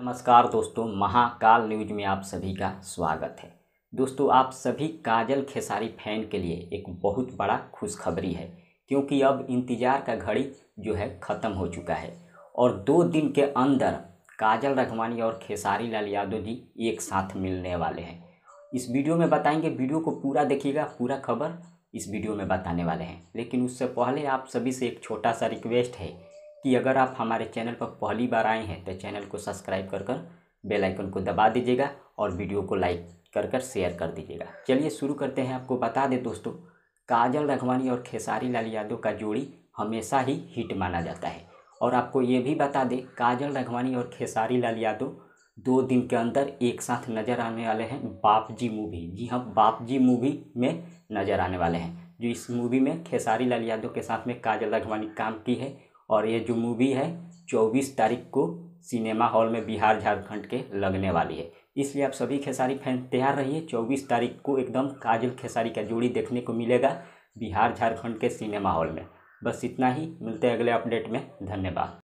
नमस्कार दोस्तों महाकाल न्यूज में आप सभी का स्वागत है दोस्तों आप सभी काजल खेसारी फैन के लिए एक बहुत बड़ा खुशखबरी है क्योंकि अब इंतज़ार का घड़ी जो है ख़त्म हो चुका है और दो दिन के अंदर काजल रघवानी और खेसारी लाल यादव जी एक साथ मिलने वाले हैं इस वीडियो में बताएंगे वीडियो को पूरा देखिएगा पूरा खबर इस वीडियो में बताने वाले हैं लेकिन उससे पहले आप सभी से एक छोटा सा रिक्वेस्ट है कि अगर आप हमारे चैनल पर पहली बार आए हैं तो चैनल को सब्सक्राइब कर कर बेल आइकन को दबा दीजिएगा और वीडियो को लाइक कर कर शेयर कर दीजिएगा चलिए शुरू करते हैं आपको बता दें दोस्तों काजल रघवानी और खेसारी लाल यादव का जोड़ी हमेशा ही हिट माना जाता है और आपको ये भी बता दें काजल रघवानी और खेसारी लाल यादव दो दिन के अंदर एक साथ नज़र आने वाले हैं बाप जी मूवी जी हाँ बाप जी मूवी में नज़र आने वाले हैं जो इस मूवी में खेसारी लाल यादव के साथ में काजल रघवानी काम की है और ये जो मूवी है चौबीस तारीख को सिनेमा हॉल में बिहार झारखंड के लगने वाली है इसलिए आप सभी खेसारी फैन तैयार रहिए चौबीस तारीख को एकदम काजल खेसारी का जोड़ी देखने को मिलेगा बिहार झारखंड के सिनेमा हॉल में बस इतना ही मिलते हैं अगले अपडेट में धन्यवाद